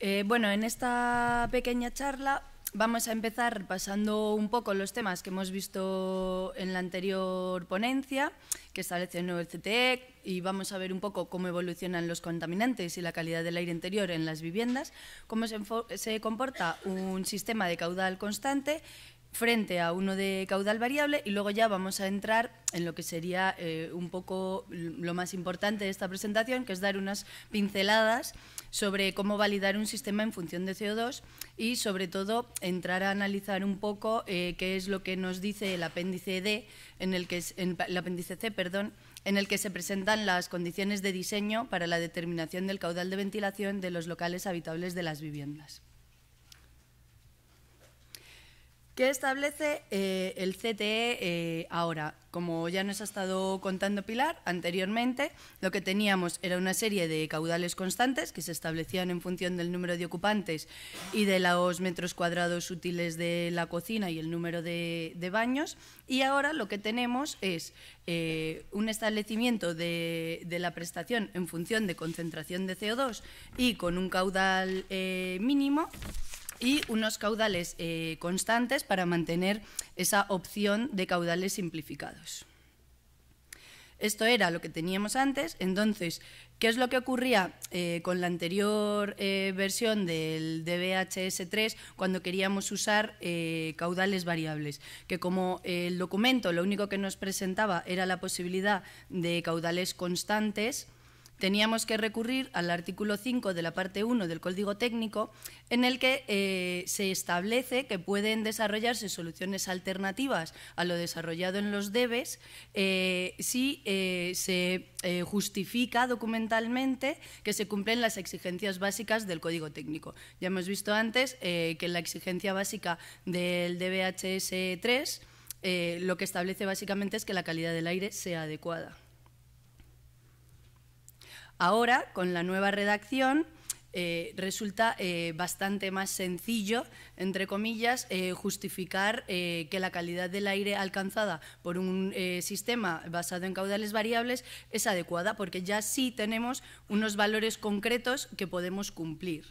Eh, bueno, en esta pequeña charla vamos a empezar pasando un poco los temas que hemos visto en la anterior ponencia que establece el nuevo CTEC e y vamos a ver un poco cómo evolucionan los contaminantes y la calidad del aire interior en las viviendas, cómo se comporta un sistema de caudal constante frente a uno de caudal variable y luego ya vamos a entrar en lo que sería eh, un poco lo más importante de esta presentación, que es dar unas pinceladas sobre cómo validar un sistema en función de CO2 y sobre todo entrar a analizar un poco eh, qué es lo que nos dice el apéndice D, en el que es, el apéndice C, perdón, en el que se presentan las condiciones de diseño para la determinación del caudal de ventilación de los locales habitables de las viviendas. ¿Qué establece eh, el CTE eh, ahora? Como ya nos ha estado contando Pilar anteriormente, lo que teníamos era una serie de caudales constantes que se establecían en función del número de ocupantes y de los metros cuadrados útiles de la cocina y el número de, baños. Y ahora lo que tenemos es eh, un establecimiento de, de, la prestación en función de concentración de CO2 y con un caudal mínimo y unos caudales eh, constantes para mantener esa opción de caudales simplificados. Esto era lo que teníamos antes, entonces, ¿qué es lo que ocurría eh, con la anterior eh, versión del DBHS3 cuando queríamos usar caudales variables? Que como el documento lo único que nos presentaba era la posibilidad de caudales constantes, teníamos que recurrir al artículo 5 de la parte 1 del Código Técnico, en el que eh, se establece que pueden desarrollarse soluciones alternativas a lo desarrollado en los debes eh, si eh, se justifica documentalmente que se cumplen las exigencias básicas del Código Técnico. Ya hemos visto antes que la exigencia básica del DBHS 3 lo que establece básicamente es que la calidad del aire sea adecuada. Ahora, con la nueva redacción, eh, resulta eh, bastante más sencillo, entre comillas, eh, justificar que la calidad del aire alcanzada por un sistema basado en caudales variables es adecuada, porque ya sí tenemos unos valores concretos que podemos cumplir.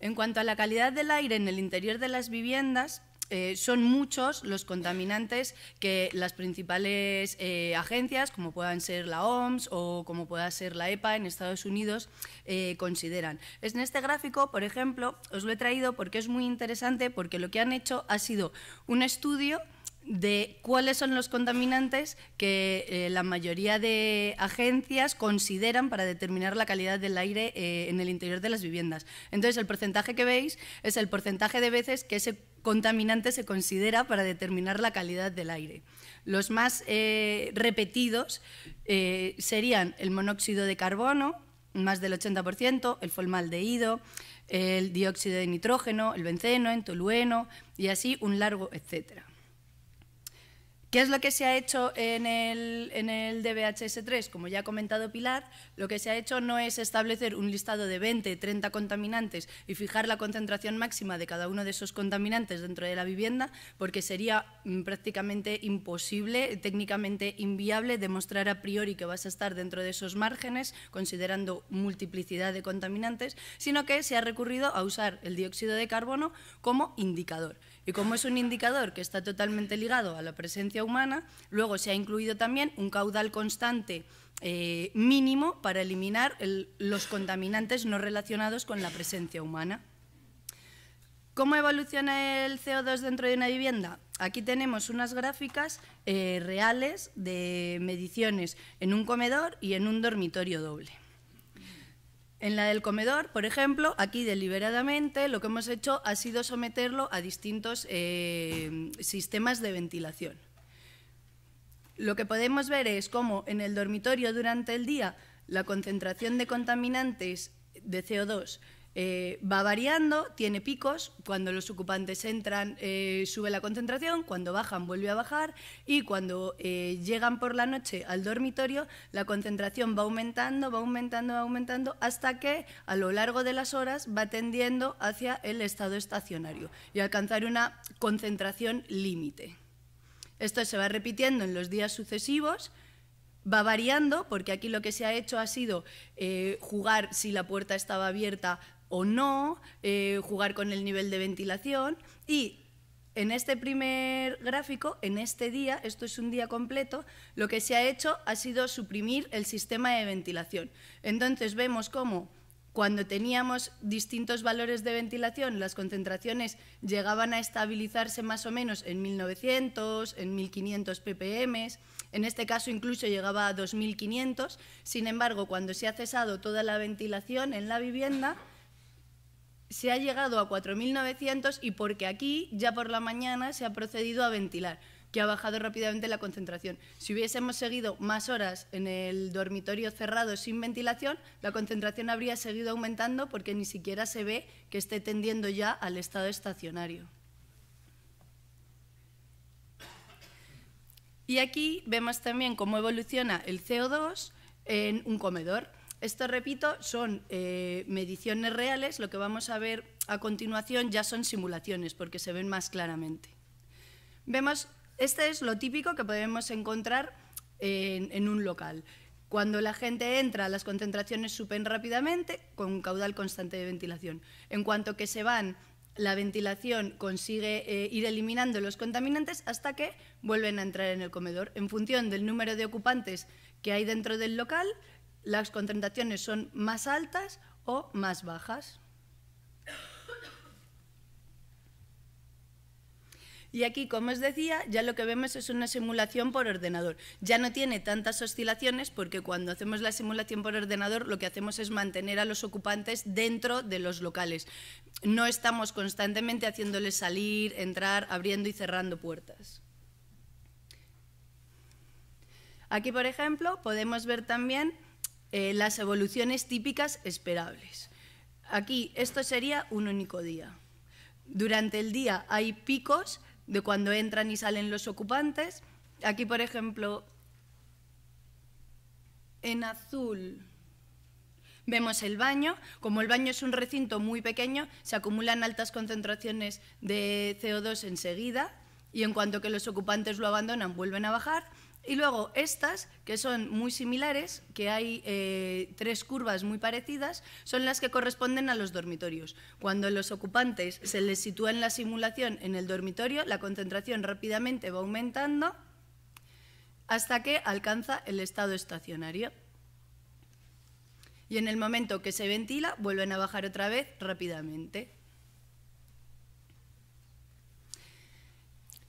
En cuanto a la calidad del aire en el interior de las viviendas, eh, son muchos los contaminantes que las principales eh, agencias, como puedan ser la OMS o como pueda ser la EPA en Estados Unidos, eh, consideran. En este gráfico, por ejemplo, os lo he traído porque es muy interesante, porque lo que han hecho ha sido un estudio de cuáles son los contaminantes que la mayoría de agencias consideran para determinar la calidad del aire en el interior de las viviendas. Entonces, el porcentaje que veis es el porcentaje de veces que ese contaminante se considera para determinar la calidad del aire. Los más eh, repetidos eh, serían el monóxido de carbono, más del 80%, el formaldehído, el dióxido de nitrógeno, el benceno, el tolueno y así un largo etcétera. ¿Qué es lo que se ha hecho en el, DBHS3? Como ya ha comentado Pilar, lo que se ha hecho no es establecer un listado de 20, 30 contaminantes y fijar la concentración máxima de cada uno de esos contaminantes dentro de la vivienda, porque sería mm, prácticamente imposible, técnicamente inviable, demostrar a priori que vas a estar dentro de esos márgenes, considerando multiplicidad de contaminantes, sino que se ha recurrido a usar el dióxido de carbono como indicador. Y como es un indicador que está totalmente ligado a la presencia humana, luego se ha incluido también un caudal constante eh, mínimo para eliminar los contaminantes no relacionados con la presencia humana. ¿Cómo evoluciona el CO2 dentro de una vivienda? Aquí tenemos unas gráficas eh, reales de mediciones en un comedor y en un dormitorio doble. En la del comedor, por ejemplo, aquí deliberadamente lo que hemos hecho ha sido someterlo a distintos eh, sistemas de ventilación. Lo que podemos ver es cómo en el dormitorio durante el día la concentración de contaminantes de CO2 eh, va variando, tiene picos, cuando los ocupantes entran eh, sube la concentración, cuando bajan vuelve a bajar y cuando eh, llegan por la noche al dormitorio la concentración va aumentando, va aumentando, va aumentando hasta que a lo largo de las horas va tendiendo hacia el estado estacionario y alcanzar una concentración límite. Esto se va repitiendo en los días sucesivos va variando, porque aquí lo que se ha hecho ha sido jugar si la puerta estaba abierta o no, eh, jugar con el nivel de ventilación y en este primer gráfico, en este día, esto es un día completo, lo que se ha hecho ha sido suprimir el sistema de ventilación. Entonces vemos cómo cuando teníamos distintos valores de ventilación, las concentraciones llegaban a estabilizarse más o menos en 1900, en 1500 ppm, en este caso incluso llegaba a 2500, sin embargo, cuando se ha cesado toda la ventilación en la vivienda, se ha llegado a 4.900 y porque aquí ya por la mañana se ha procedido a ventilar, que ha bajado rápidamente la concentración. Si hubiésemos seguido más horas en el dormitorio cerrado sin ventilación, la concentración habría seguido aumentando porque ni siquiera se ve que esté tendiendo ya al estado estacionario. Y aquí vemos también cómo evoluciona el CO2 en un comedor. Esto, repito, son eh, mediciones reales. Lo que vamos a ver a continuación ya son simulaciones, porque se ven más claramente. Vemos, este es lo típico que podemos encontrar en, un local. Cuando la gente entra, las concentraciones suben rápidamente con un caudal constante de ventilación. En cuanto que se van, la ventilación consigue eh, ir eliminando los contaminantes hasta que vuelven a entrar en el comedor. En función del número de ocupantes que hay dentro del local, las concentraciones son más altas o más bajas. Y aquí, como os decía, ya lo que vemos es una simulación por ordenador. Ya no tiene tantas oscilaciones porque cuando hacemos la simulación por ordenador lo que hacemos es mantener a los ocupantes dentro de los locales. No estamos constantemente haciéndoles salir, entrar, abriendo y cerrando puertas. Aquí, por ejemplo, podemos ver también eh, las evoluciones típicas esperables. Aquí esto sería un único día. Durante el día hay picos de cuando entran y salen los ocupantes. Aquí, por ejemplo, en azul vemos el baño. Como el baño es un recinto muy pequeño, se acumulan altas concentraciones de CO2 enseguida y en cuanto que los ocupantes lo abandonan, vuelven a bajar. Y luego estas, que son muy similares, que hay eh, tres curvas muy parecidas, son las que corresponden a los dormitorios. Cuando los ocupantes se les sitúa en la simulación en el dormitorio, la concentración rápidamente va aumentando hasta que alcanza el estado estacionario. Y en el momento que se ventila, vuelven a bajar otra vez rápidamente.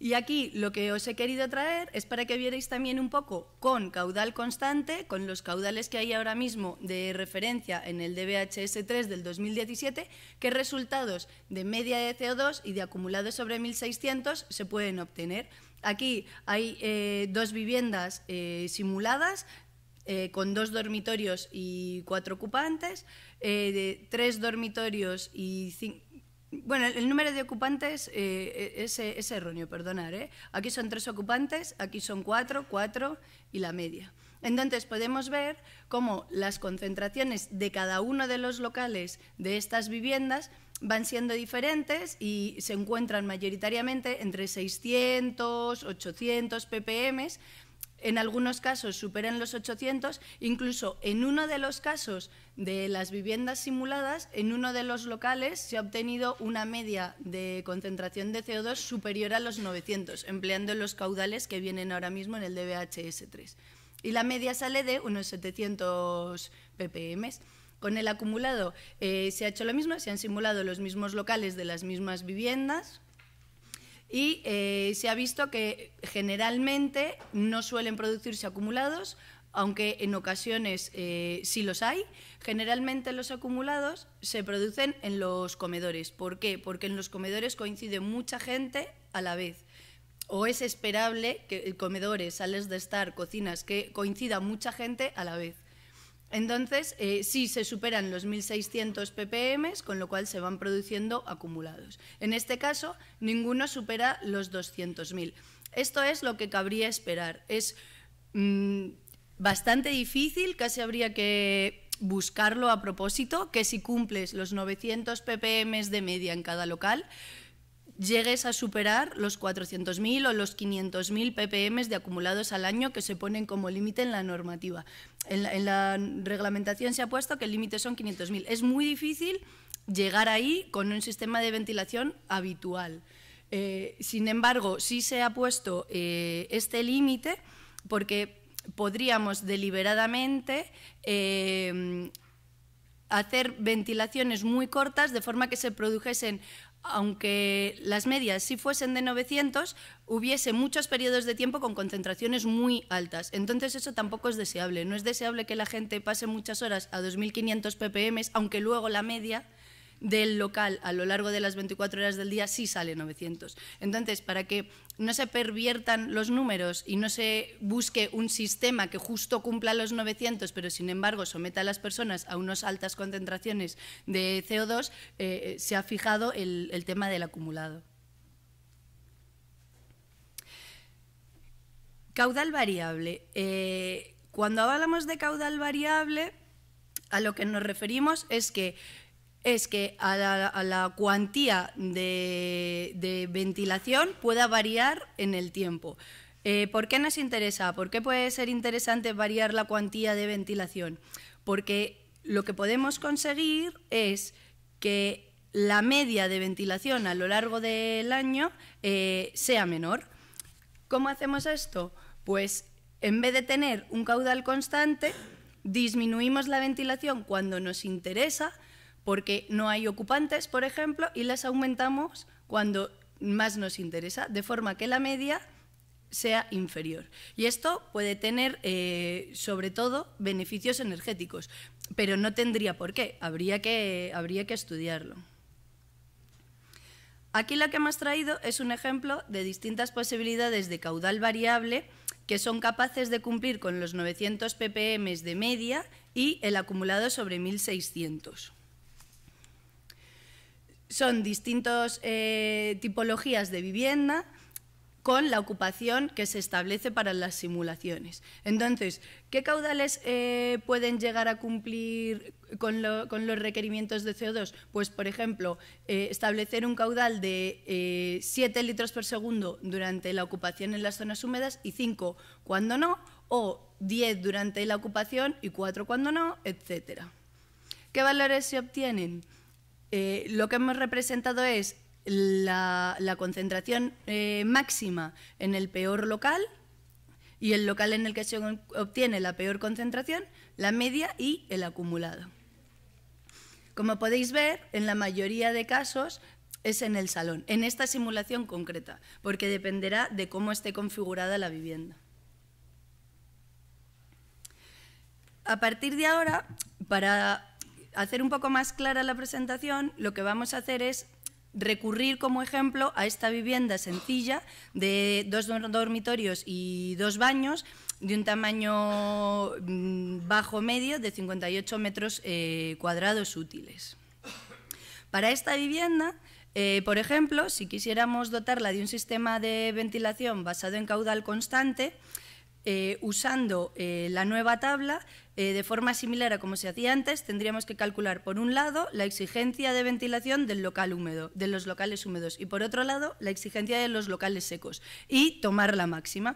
Y aquí lo que os he querido traer es para que vierais también un poco con caudal constante, con los caudales que hay ahora mismo de referencia en el DBHS 3 del 2017, qué resultados de media de CO2 y de acumulado sobre 1600 se pueden obtener. Aquí hay eh, dos viviendas eh, simuladas, eh, con dos dormitorios y cuatro ocupantes, de tres dormitorios y cinco, bueno, el número de ocupantes eh, e, es, erróneo, perdonar. ¿eh? Aquí son tres ocupantes, aquí son cuatro, cuatro y la media. Entonces podemos ver cómo las concentraciones de cada uno de los locales de estas viviendas van siendo diferentes y se encuentran mayoritariamente entre 600, 800 ppm en algunos casos superan los 800, incluso en uno de los casos de las viviendas simuladas, en uno de los locales se ha obtenido una media de concentración de CO2 superior a los 900, empleando los caudales que vienen ahora mismo en el DBHS3. Y la media sale de unos 700 ppm. Con el acumulado eh, se ha hecho lo mismo, se han simulado los mismos locales de las mismas viviendas, y eh, se ha visto que generalmente no suelen producirse acumulados, aunque en ocasiones eh, sí los hay, generalmente los acumulados se producen en los comedores. ¿Por qué? Porque en los comedores coincide mucha gente a la vez. O es esperable que comedores, sales de estar, cocinas, que coincida mucha gente a la vez. Entonces, eh, sí se superan los 1.600 ppm, con lo cual se van produciendo acumulados. En este caso, ninguno supera los 200.000. Esto es lo que cabría esperar. Es mm, bastante difícil, casi habría que buscarlo a propósito, que si cumples los 900 ppm de media en cada local, llegues a superar los 400.000 o los 500.000 ppm de acumulados al año que se ponen como límite en la normativa. En la, reglamentación se ha puesto que el límite son 500.000. Es muy difícil llegar ahí con un sistema de ventilación habitual. Eh, sin embargo, sí se ha puesto eh, este límite porque podríamos deliberadamente eh, hacer ventilaciones muy cortas de forma que se produjesen aunque las medias si fuesen de 900, hubiese muchos periodos de tiempo con concentraciones muy altas. Entonces eso tampoco es deseable. No es deseable que la gente pase muchas horas a 2.500 ppm, aunque luego la media del local a lo largo de las 24 horas del día sí sale 900. Entonces, para que no se perviertan los números y no se busque un sistema que justo cumpla los 900, pero sin embargo someta a las personas a unas altas concentraciones de CO2, eh, eh, se ha fijado el, tema del acumulado. Caudal variable. Eh, cuando hablamos de caudal variable, a lo que nos referimos es que es que a la, cuantía de, ventilación pueda variar en el tiempo. Eh, ¿Por qué nos interesa? ¿Por qué puede ser interesante variar la cuantía de ventilación? Porque lo que podemos conseguir es que la media de ventilación a lo largo del año eh, sea menor. ¿Cómo hacemos esto? Pues en vez de tener un caudal constante, disminuimos la ventilación cuando nos interesa porque no hay ocupantes, por ejemplo, y las aumentamos cuando más nos interesa, de forma que la media sea inferior. Y esto puede tener, eh, sobre todo, beneficios energéticos, pero no tendría por qué, habría que, habría que estudiarlo. Aquí lo que hemos traído es un ejemplo de distintas posibilidades de caudal variable que son capaces de cumplir con los 900 ppm de media y el acumulado sobre 1600 son distintas eh, tipologías de vivienda con la ocupación que se establece para las simulaciones. Entonces, ¿qué caudales eh, pueden llegar a cumplir con, los requerimientos de CO2? Pues, por ejemplo, eh, establecer un caudal de 7 litros por segundo durante la ocupación en las zonas húmedas y 5 cuando no, o 10 durante la ocupación y 4 cuando no, etcétera. ¿Qué valores se obtienen? Eh, lo que hemos representado es la, concentración eh, máxima en el peor local y el local en el que se obtiene la peor concentración, la media y el acumulado. Como podéis ver, en la mayoría de casos es en el salón, en esta simulación concreta, porque dependerá de cómo esté configurada la vivienda. A partir de ahora, para hacer un poco más clara la presentación, lo que vamos a hacer es recurrir como ejemplo a esta vivienda sencilla de dos dormitorios y dos baños de un tamaño mm, bajo medio de 58 metros eh, cuadrados útiles. Para esta vivienda, eh, por ejemplo, si quisiéramos dotarla de un sistema de ventilación basado en caudal constante, eh, usando eh, la nueva tabla, eh, de forma similar a como se hacía antes, tendríamos que calcular, por un lado, la exigencia de ventilación del local húmedo, de los locales húmedos, y por otro lado, la exigencia de los locales secos, y tomar la máxima.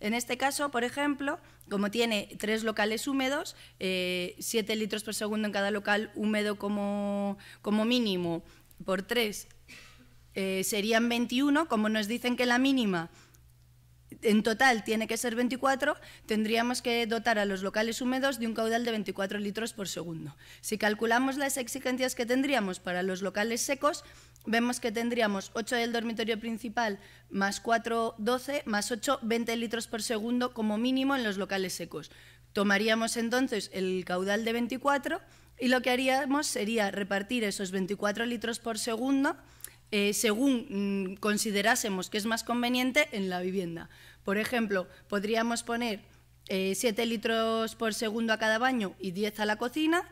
En este caso, por ejemplo, como tiene tres locales húmedos, 7 litros por segundo en cada local húmedo como, como mínimo, por 3 serían 21, como nos dicen que la mínima en total tiene que ser 24, tendríamos que dotar a los locales húmedos de un caudal de 24 litros por segundo. Si calculamos las exigencias que tendríamos para los locales secos, vemos que tendríamos 8 del dormitorio principal más 4, 12, más 8, 20 litros por segundo como mínimo en los locales secos. Tomaríamos entonces el caudal de 24 y lo que haríamos sería repartir esos 24 litros por segundo eh, según mm, considerásemos que es más conveniente en la vivienda. Por ejemplo, podríamos poner 7 eh, litros por segundo a cada baño y 10 a la cocina,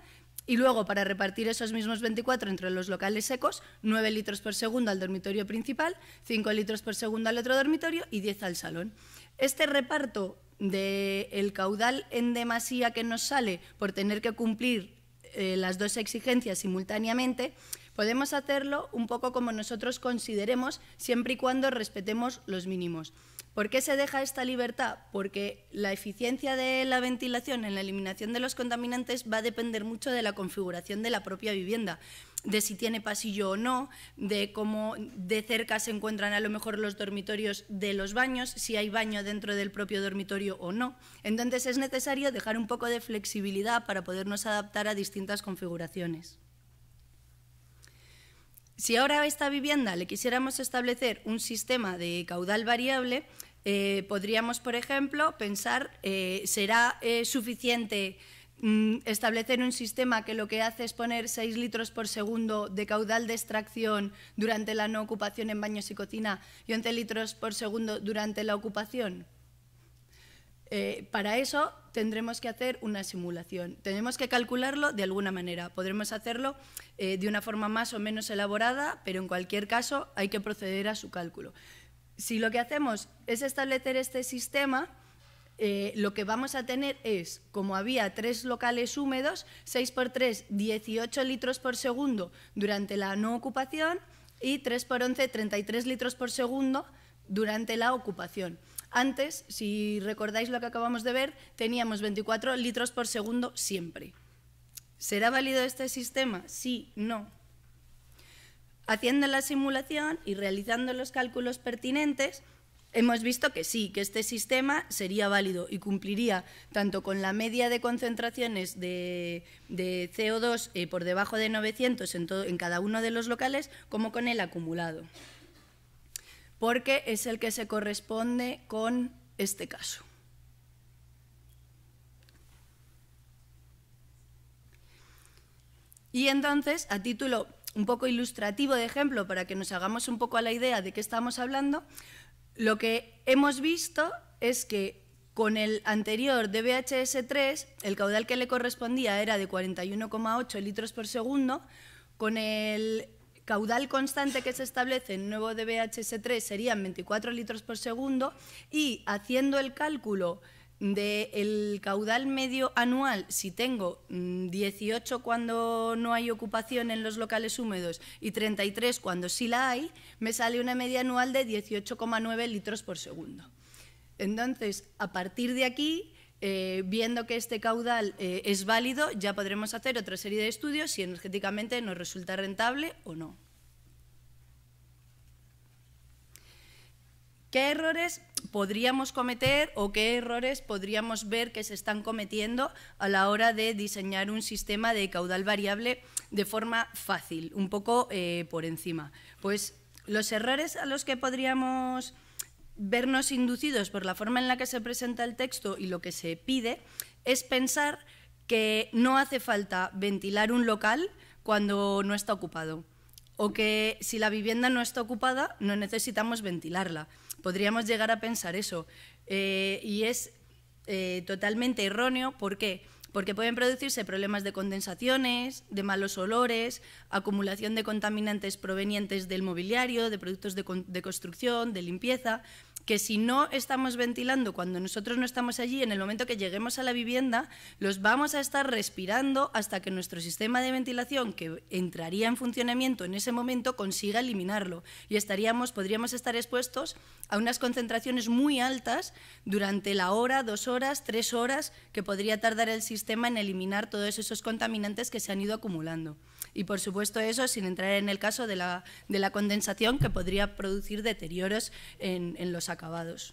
y luego para repartir esos mismos 24 entre los locales secos, 9 litros por segundo al dormitorio principal, 5 litros por segundo al otro dormitorio y 10 al salón. Este reparto del caudal en demasía que nos sale por tener que cumplir eh, las dos exigencias simultáneamente Podemos hacerlo un poco como nosotros consideremos, siempre y cuando respetemos los mínimos. ¿Por qué se deja esta libertad? Porque la eficiencia de la ventilación en la eliminación de los contaminantes va a depender mucho de la configuración de la propia vivienda, de si tiene pasillo o no, de cómo de cerca se encuentran a lo mejor los dormitorios de los baños, si hay baño dentro del propio dormitorio o no. Entonces es necesario dejar un poco de flexibilidad para podernos adaptar a distintas configuraciones. Si ahora a esta vivienda le quisiéramos establecer un sistema de caudal variable, eh, podríamos, por ejemplo, pensar, eh, ¿será eh, suficiente mm, establecer un sistema que lo que hace es poner 6 litros por segundo de caudal de extracción durante la no ocupación en baños y cocina y 11 litros por segundo durante la ocupación? Eh, para eso tendremos que hacer una simulación, tenemos que calcularlo de alguna manera, podremos hacerlo eh, de una forma más o menos elaborada, pero en cualquier caso hay que proceder a su cálculo. Si lo que hacemos es establecer este sistema, eh, lo que vamos a tener es, como había tres locales húmedos, 6 por 3, 18 litros por segundo durante la no ocupación y 3 por 11, 33 litros por segundo durante la ocupación. Antes, si recordáis lo que acabamos de ver, teníamos 24 litros por segundo siempre. ¿Será válido este sistema? Sí, no. Haciendo la simulación y realizando los cálculos pertinentes, hemos visto que sí, que este sistema sería válido y cumpliría tanto con la media de concentraciones de, CO2 eh, por debajo de 900 en cada uno de los locales como con el acumulado porque es el que se corresponde con este caso. Y entonces, a título un poco ilustrativo de ejemplo, para que nos hagamos un poco a la idea de qué estamos hablando, lo que hemos visto es que con el anterior DBHS 3, el caudal que le correspondía era de 41,8 litros por segundo, con el caudal constante que se establece en nuevo de 3 serían 24 litros por segundo y haciendo el cálculo del caudal medio anual, si tengo 18 mm, cuando no hay ocupación en los locales húmedos y 33 cuando sí la hay, me sale una media anual de 18,9 litros por segundo. Entonces, a partir de aquí, eh, viendo que este caudal eh, es válido, ya podremos hacer otra serie de estudios si energéticamente nos resulta rentable o no. ¿Qué errores podríamos cometer o qué errores podríamos ver que se están cometiendo a la hora de diseñar un sistema de caudal variable de forma fácil, un poco eh, por encima? Pues los errores a los que podríamos vernos inducidos por la forma en la que se presenta el texto y lo que se pide, es pensar que no hace falta ventilar un local cuando no está ocupado. O que si la vivienda no está ocupada, no necesitamos ventilarla. Podríamos llegar a pensar eso. Eh, y es eh, totalmente erróneo. qué? Porque porque pueden producirse problemas de condensaciones, de malos olores, acumulación de contaminantes provenientes del mobiliario, de productos de, construcción, de limpieza, que si no estamos ventilando cuando nosotros no estamos allí, en el momento que lleguemos a la vivienda, los vamos a estar respirando hasta que nuestro sistema de ventilación, que entraría en funcionamiento en ese momento, consiga eliminarlo. Y estaríamos, podríamos estar expuestos a unas concentraciones muy altas durante la hora, dos horas, tres horas que podría tardar el sistema en eliminar todos esos contaminantes que se han ido acumulando. Y por supuesto eso sin entrar en el caso de la, de la condensación que podría producir deterioros en, en los acabados.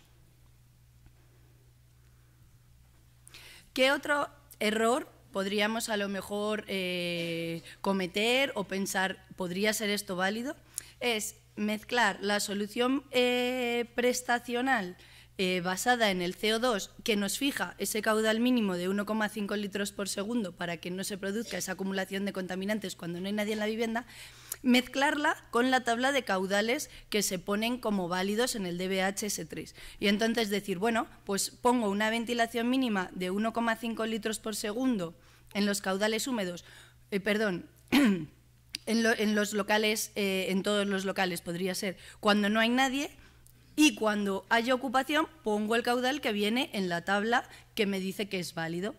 ¿Qué otro error podríamos a lo mejor eh, cometer o pensar, ¿podría ser esto válido? Es mezclar la solución eh, prestacional eh, basada en el CO2 que nos fija ese caudal mínimo de 1,5 litros por segundo para que no se produzca esa acumulación de contaminantes cuando no hay nadie en la vivienda, mezclarla con la tabla de caudales que se ponen como válidos en el DBHS3. Y entonces decir, bueno, pues pongo una ventilación mínima de 1,5 litros por segundo en los caudales húmedos, eh, perdón, en, los locales, eh, en todos los locales podría ser, cuando no hay nadie y cuando haya ocupación pongo el caudal que viene en la tabla que me dice que es válido.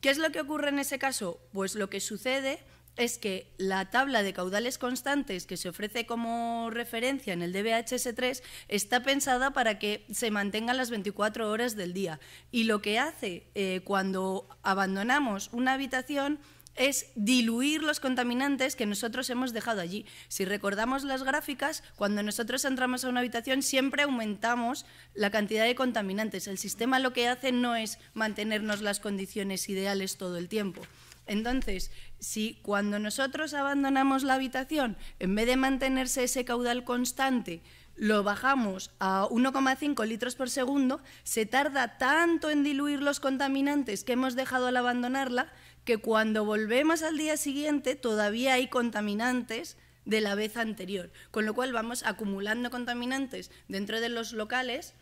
¿Qué es lo que ocurre en ese caso? Pues lo que sucede es que la tabla de caudales constantes que se ofrece como referencia en el DBHS3 está pensada para que se mantengan las 24 horas del día. Y lo que hace eh, cuando abandonamos una habitación es diluir los contaminantes que nosotros hemos dejado allí. Si recordamos las gráficas, cuando nosotros entramos a una habitación siempre aumentamos la cantidad de contaminantes. El sistema lo que hace no es mantenernos las condiciones ideales todo el tiempo. Entonces, si cuando nosotros abandonamos la habitación, en vez de mantenerse ese caudal constante, lo bajamos a 1,5 litros por segundo, se tarda tanto en diluir los contaminantes que hemos dejado al abandonarla que cuando volvemos al día siguiente todavía hay contaminantes de la vez anterior, con lo cual vamos acumulando contaminantes dentro de los locales,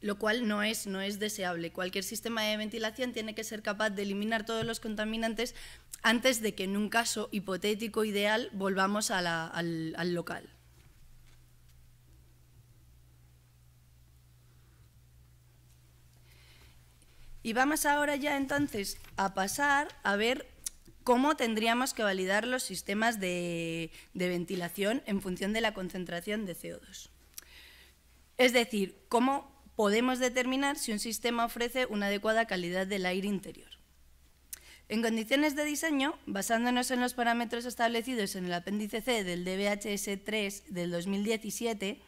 lo cual no es, no es deseable. Cualquier sistema de ventilación tiene que ser capaz de eliminar todos los contaminantes antes de que en un caso hipotético ideal volvamos al local. Y vamos ahora ya entonces a pasar a ver cómo tendríamos que validar los sistemas de, ventilación en función de la concentración de CO2. Es decir, cómo podemos determinar si un sistema ofrece una adecuada calidad del aire interior. En condiciones de diseño, basándonos en los parámetros establecidos en el apéndice C del DBHS 3 del 2017,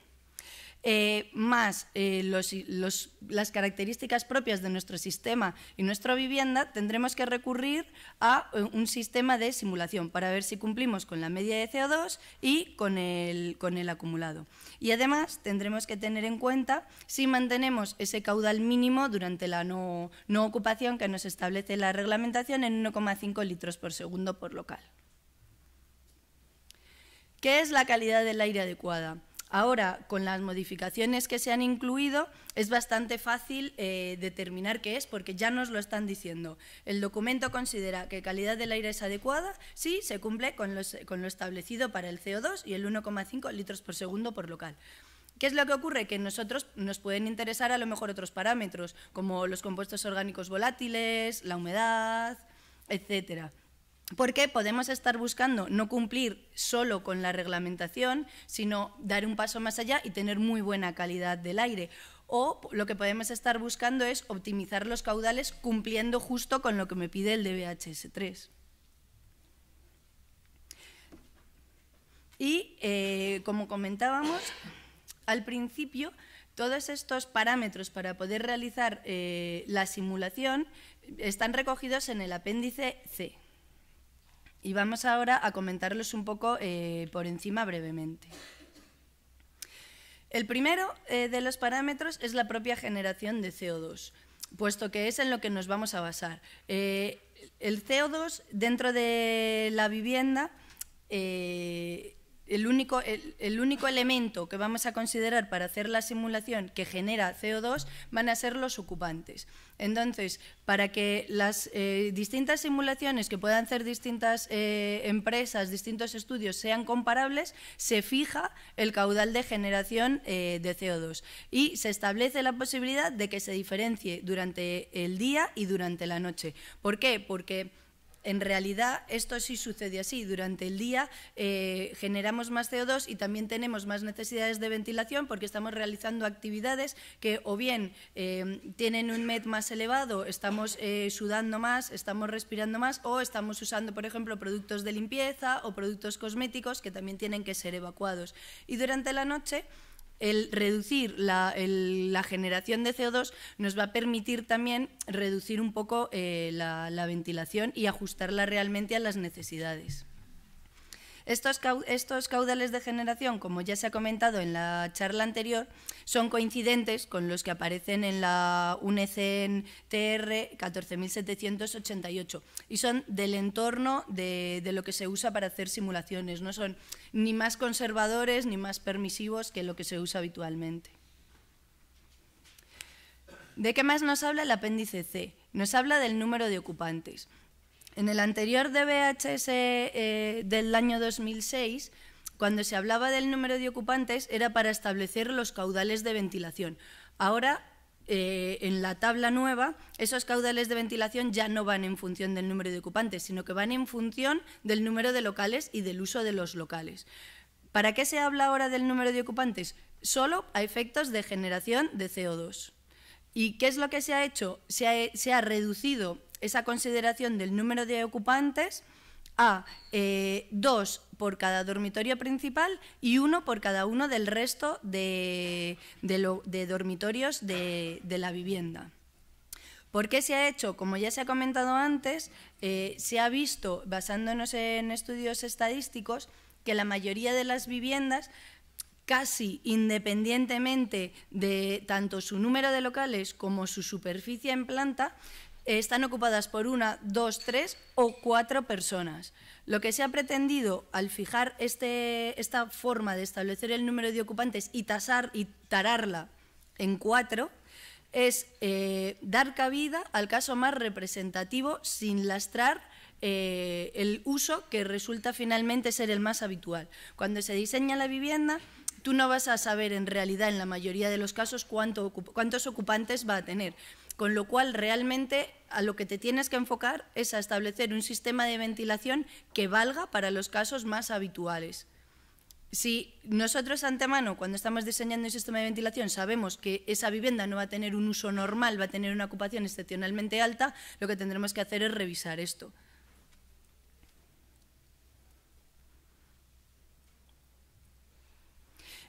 eh, más eh, las características propias de nuestro sistema y nuestra vivienda, tendremos que recurrir a eh, un sistema de simulación para ver si cumplimos con la media de CO2 y con el, acumulado. Y además tendremos que tener en cuenta si mantenemos ese caudal mínimo durante la no, no ocupación que nos establece la reglamentación en 1,5 litros por segundo por local. ¿Qué es la calidad del aire adecuada? Ahora, con las modificaciones que se han incluido, es bastante fácil eh, determinar qué es, porque ya nos lo están diciendo. El documento considera que calidad del aire es adecuada si se cumple con, con lo establecido para el CO2 y el 1,5 litros por segundo por local. ¿Qué es lo que ocurre? Que nosotros nos pueden interesar a lo mejor otros parámetros, como los compuestos orgánicos volátiles, la humedad, etcétera. Porque podemos estar buscando no cumplir solo con la reglamentación, sino dar un paso más allá y tener muy buena calidad del aire. O lo que podemos estar buscando es optimizar los caudales cumpliendo justo con lo que me pide el DBHS3. Y, eh, como comentábamos al principio, todos estos parámetros para poder realizar eh, la simulación están recogidos en el apéndice C. Y vamos ahora a comentarlos un poco eh, por encima brevemente. El primero eh, de los parámetros es la propia generación de CO2, puesto que es en lo que nos vamos a basar. Eh, el CO2 dentro de la vivienda el único, el, único, elemento que vamos a considerar para hacer la simulación que genera CO2 van a ser los ocupantes. Entonces, para que las eh, distintas simulaciones que puedan hacer distintas eh, empresas, distintos estudios sean comparables, se fija el caudal de generación eh, de CO2 y se establece la posibilidad de que se diferencie durante el día y durante la noche. ¿Por qué? Porque en realidad esto sí sucede así. Durante el día eh, generamos más CO2 y también tenemos más necesidades de ventilación porque estamos realizando actividades que o bien eh, tienen un MED más elevado, estamos eh, sudando más, estamos respirando más o estamos usando, por ejemplo, productos de limpieza o productos cosméticos que también tienen que ser evacuados. Y durante la noche el reducir la, generación de CO2 nos va a permitir también reducir un poco eh, la ventilación y ajustarla realmente a las necesidades. Estos, caudales de generación, como ya se ha comentado en la charla anterior, son coincidentes con los que aparecen en la UNECEN TR 14.788 y son del entorno de, de, lo que se usa para hacer simulaciones. No son ni más conservadores ni más permisivos que lo que se usa habitualmente. ¿De qué más nos habla el apéndice C? Nos habla del número de ocupantes. En el anterior DBHS eh, del año 2006, cuando se hablaba del número de ocupantes, era para establecer los caudales de ventilación. Ahora, eh, en la tabla nueva, esos caudales de ventilación ya no van en función del número de ocupantes, sino que van en función del número de locales y del uso de los locales. ¿Para qué se habla ahora del número de ocupantes? Solo a efectos de generación de CO2. ¿Y qué es lo que se ha hecho? se ha reducido esa consideración del número de ocupantes a eh, dos por cada dormitorio principal y uno por cada uno del resto de, de, dormitorios de, la vivienda. ¿Por qué se ha hecho? Como ya se ha comentado antes, eh, se ha visto, basándonos en estudios estadísticos, que la mayoría de las viviendas casi independientemente de tanto su número de locales como su superficie en planta, eh, están ocupadas por una, dos, tres o cuatro personas. Lo que se ha pretendido al fijar este, esta forma de establecer el número de ocupantes y, tasar, y tararla en cuatro es eh, dar cabida al caso más representativo sin lastrar eh, el uso que resulta finalmente ser el más habitual. Cuando se diseña la vivienda, tú no vas a saber en realidad en la mayoría de los casos cuántos ocupantes va a tener con lo cual, realmente a lo que te tienes que enfocar es a establecer un sistema de ventilación que valga para los casos más habituales. Si nosotros antemano, cuando estamos diseñando un sistema de ventilación, sabemos que esa vivienda no va a tener un uso normal, va a tener una ocupación excepcionalmente alta, lo que tendremos que hacer es revisar esto.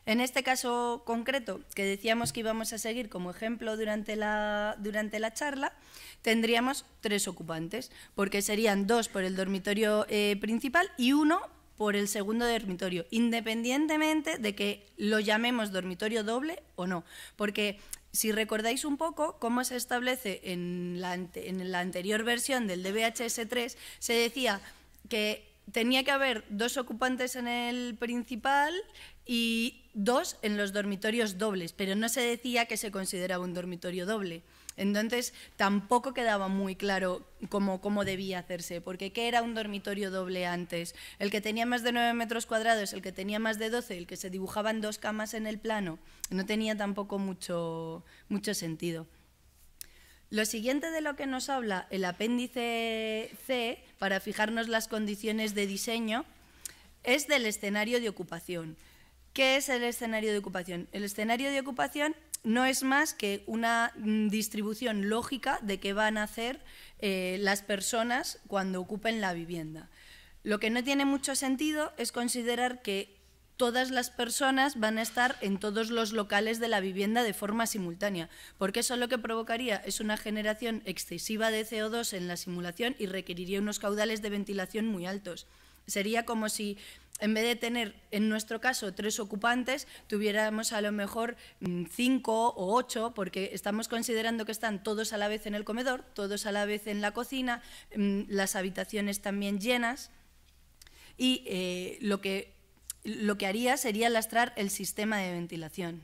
En este caso concreto, que decíamos que íbamos a seguir como ejemplo durante la, durante la charla, tendríamos tres ocupantes, porque serían dos por el dormitorio eh, principal y uno por el segundo dormitorio, independientemente de que lo llamemos dormitorio doble o no, porque si recordáis un poco cómo se establece en la, en la anterior versión del DBHS 3, se decía que tenía que haber dos ocupantes en el principal y dos en los dormitorios dobles, pero no se decía que se consideraba un dormitorio doble. Entonces tampoco quedaba muy claro cómo, debía hacerse, porque ¿qué era un dormitorio doble antes? El que tenía más de nueve metros cuadrados, el que tenía más de 12, el que se dibujaban dos camas en el plano, no tenía tampoco mucho sentido. Lo siguiente de lo que nos habla el apéndice C, para fijarnos las condiciones de diseño, es del escenario de ocupación. ¿Qué es el escenario de ocupación? El escenario de ocupación no es más que una mm, distribución lógica de qué van a hacer eh, las personas cuando ocupen la vivienda. Lo que no tiene mucho sentido es considerar que todas las personas van a estar en todos los locales de la vivienda de forma simultánea, porque eso lo que provocaría es una generación excesiva de CO2 en la simulación y requeriría unos caudales de ventilación muy altos. Sería como si en vez de tener, en nuestro caso, tres ocupantes, tuviéramos a lo mejor mm, cinco o ocho, porque estamos considerando que están todos a la vez en el comedor, todos a la vez en la cocina, mm, las habitaciones también llenas. Y eh, lo, lo que haría sería lastrar el sistema de ventilación.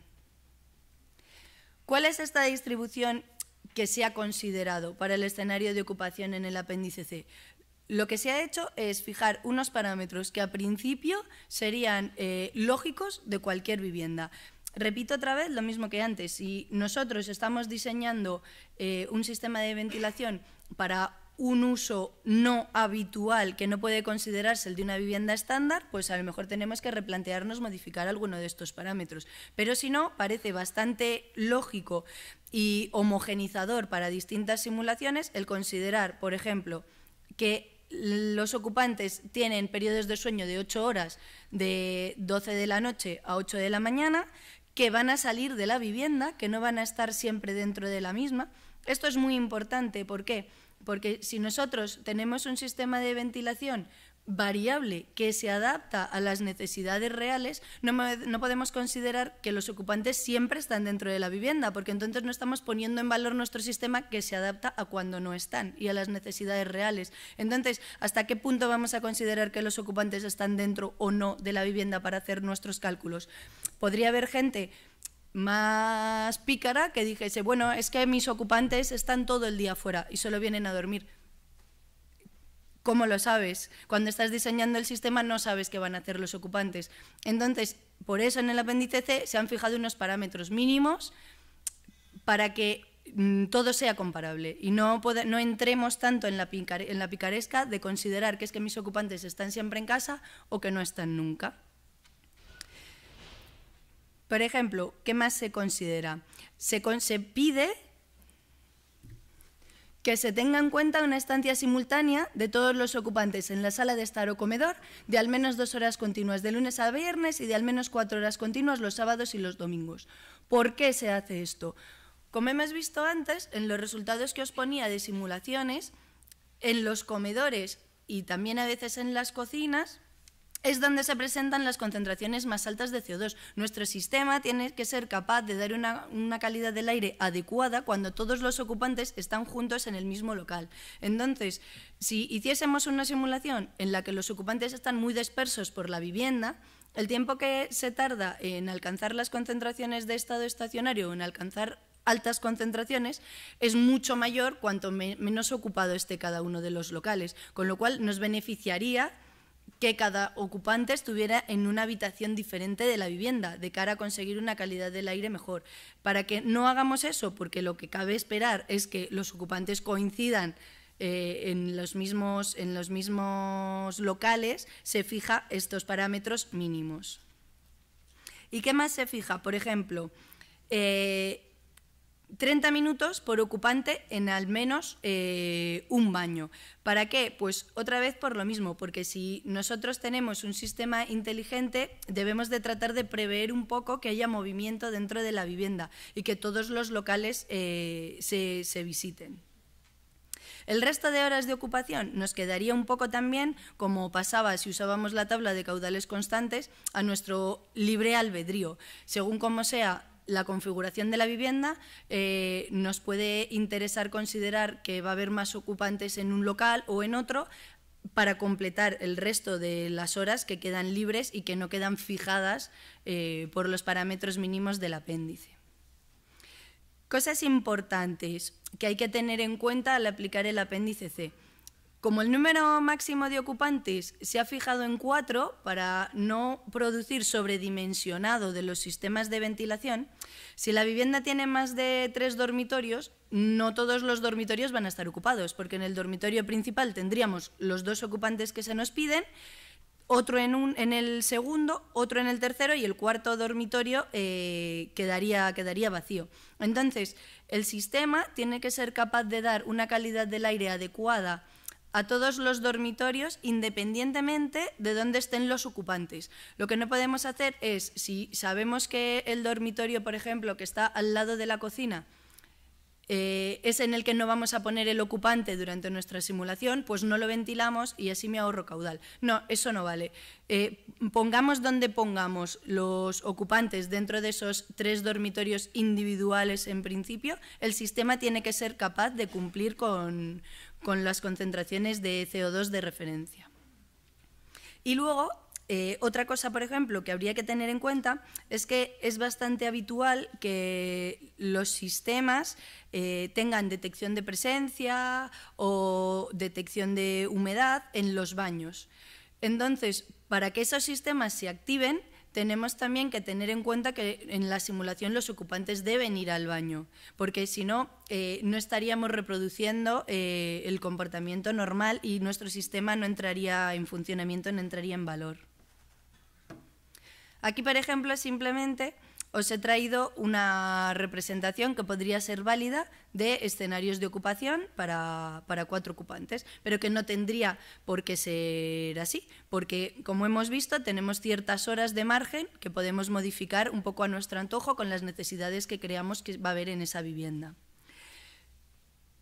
¿Cuál es esta distribución que se ha considerado para el escenario de ocupación en el apéndice C? Lo que se ha hecho es fijar unos parámetros que a principio serían eh, lógicos de cualquier vivienda. Repito otra vez lo mismo que antes, si nosotros estamos diseñando eh, un sistema de ventilación para un uso no habitual que no puede considerarse el de una vivienda estándar, pues a lo mejor tenemos que replantearnos modificar alguno de estos parámetros. Pero si no, parece bastante lógico y homogenizador para distintas simulaciones el considerar, por ejemplo, que los ocupantes tienen periodos de sueño de 8 horas, de 12 de la noche a 8 de la mañana, que van a salir de la vivienda, que no van a estar siempre dentro de la misma. Esto es muy importante, ¿por qué? Porque si nosotros tenemos un sistema de ventilación variable que se adapta a las necesidades reales, no, no, podemos considerar que los ocupantes siempre están dentro de la vivienda, porque entonces no estamos poniendo en valor nuestro sistema que se adapta a cuando no están y a las necesidades reales. Entonces, ¿hasta qué punto vamos a considerar que los ocupantes están dentro o no de la vivienda para hacer nuestros cálculos? Podría haber gente más pícara que dijese, bueno, es que mis ocupantes están todo el día fuera y solo vienen a dormir ¿Cómo lo sabes? Cuando estás diseñando el sistema no sabes qué van a hacer los ocupantes. Entonces, por eso en el apéndice C se han fijado unos parámetros mínimos para que mm, todo sea comparable y no, entremos tanto en la, en la picaresca de considerar que es que mis ocupantes están siempre en casa o que no están nunca. Por ejemplo, ¿qué más se considera? Se, se pide que se tenga en cuenta una estancia simultánea de todos los ocupantes en la sala de estar o comedor de al menos dos horas continuas de lunes a viernes y de al menos cuatro horas continuas los sábados y los domingos. ¿Por qué se hace esto? Como hemos visto antes, en los resultados que os ponía de simulaciones, en los comedores y también a veces en las cocinas, es donde se presentan las concentraciones más altas de CO2. Nuestro sistema tiene que ser capaz de dar una, calidad del aire adecuada cuando todos los ocupantes están juntos en el mismo local. Entonces, si hiciésemos una simulación en la que los ocupantes están muy dispersos por la vivienda, el tiempo que se tarda en alcanzar las concentraciones de estado estacionario o en alcanzar altas concentraciones es mucho mayor cuanto menos ocupado esté cada uno de los locales, con lo cual nos beneficiaría que cada ocupante estuviera en una habitación diferente de la vivienda, de cara a conseguir una calidad del aire mejor. Para que no hagamos eso, porque lo que cabe esperar es que los ocupantes coincidan eh, en, los mismos, en los mismos locales, se fija estos parámetros mínimos. ¿Y qué más se fija? Por ejemplo, eh, 30 minutos por ocupante en al menos eh, un baño. ¿Para qué? Pues otra vez por lo mismo, porque si nosotros tenemos un sistema inteligente, debemos de tratar de prever un poco que haya movimiento dentro de la vivienda y que todos los locales eh, se, se visiten. El resto de horas de ocupación nos quedaría un poco también, como pasaba si usábamos la tabla de caudales constantes, a nuestro libre albedrío. Según como sea la configuración de la vivienda, eh, nos puede interesar considerar que va a haber más ocupantes en un local o en otro para completar el resto de las horas que quedan libres y que no quedan fijadas eh, por los parámetros mínimos del apéndice. Cosas importantes que hay que tener en cuenta al aplicar el apéndice C. Como el número máximo de ocupantes se ha fijado en cuatro para no producir sobredimensionado de los sistemas de ventilación, si la vivienda tiene más de tres dormitorios, no todos los dormitorios van a estar ocupados, porque en el dormitorio principal tendríamos los dos ocupantes que se nos piden, otro en, el segundo, otro en el tercero y el cuarto dormitorio eh, quedaría vacío. Entonces, el sistema tiene que ser capaz de dar una calidad del aire adecuada a todos los dormitorios independientemente de dónde estén los ocupantes. Lo que no podemos hacer es, si sabemos que el dormitorio, por ejemplo, que está al lado de la cocina, eh, es en el que no vamos a poner el ocupante durante nuestra simulación, pues no lo ventilamos y así me ahorro caudal. No, eso no vale. Eh, pongamos donde pongamos los ocupantes dentro de esos tres dormitorios individuales en principio, el sistema tiene que ser capaz de cumplir con, con las concentraciones de CO2 de referencia. Y luego, eh, otra cosa, por ejemplo, que habría que tener en cuenta es que es bastante habitual que los sistemas eh, tengan detección de presencia o detección de humedad en los baños. Entonces, para que esos sistemas se activen, tenemos también que tener en cuenta que en la simulación los ocupantes deben ir al baño, porque si no, eh, no estaríamos reproduciendo eh, el comportamiento normal y nuestro sistema no entraría en funcionamiento, no entraría en valor. Aquí, por ejemplo, simplemente os he traído una representación que podría ser válida de escenarios de ocupación para, cuatro ocupantes, pero que no tendría por qué ser así, porque como hemos visto tenemos ciertas horas de margen que podemos modificar un poco a nuestro antojo con las necesidades que creamos que va a haber en esa vivienda.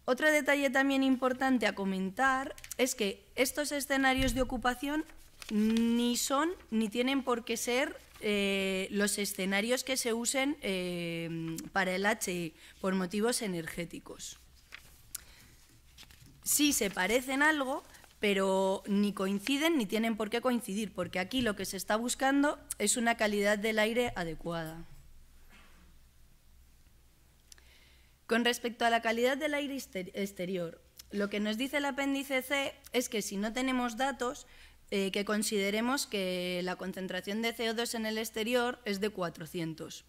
Otro detalle también importante a comentar es que estos escenarios de ocupación ni son ni tienen por qué ser eh, los escenarios que se usen eh, para el H por motivos energéticos. Sí se parecen algo, pero ni coinciden ni tienen por qué coincidir, porque aquí lo que se está buscando es una calidad del aire adecuada. Con respecto a la calidad del aire exterior, lo que nos dice el apéndice C es que si no tenemos datos, eh, que consideremos que la concentración de CO2 en el exterior es de 400.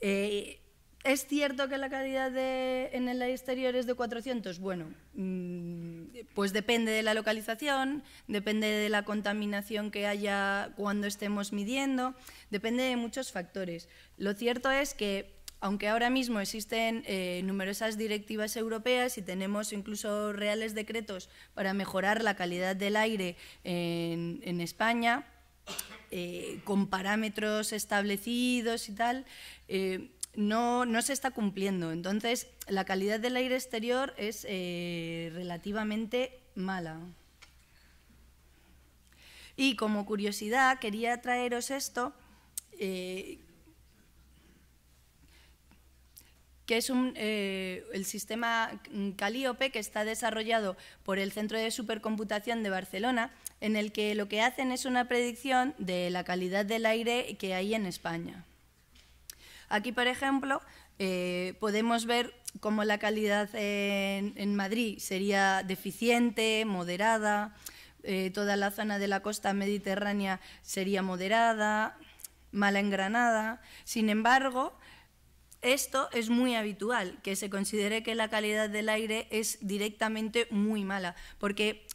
Eh, ¿Es cierto que la calidad en el exterior es de 400? Bueno, mm, pues depende de la localización, depende de la contaminación que haya cuando estemos midiendo, depende de muchos factores. Lo cierto es que aunque ahora mismo existen eh, numerosas directivas europeas y tenemos incluso reales decretos para mejorar la calidad del aire en, España, eh, con parámetros establecidos y tal, eh, no, no, se está cumpliendo. Entonces, la calidad del aire exterior es relativamente mala. Y como curiosidad, quería traeros esto que es eh, el sistema Calíope que está desarrollado por el Centro de Supercomputación de Barcelona, en el que lo que hacen es una predicción de la calidad del aire que hay en España. Aquí, por ejemplo, eh, podemos ver cómo la calidad en, Madrid sería deficiente, moderada, eh, toda la zona de la costa mediterránea sería moderada, mala en Granada. Sin embargo, esto es muy habitual, que se considere que la calidad del aire es directamente muy mala, porque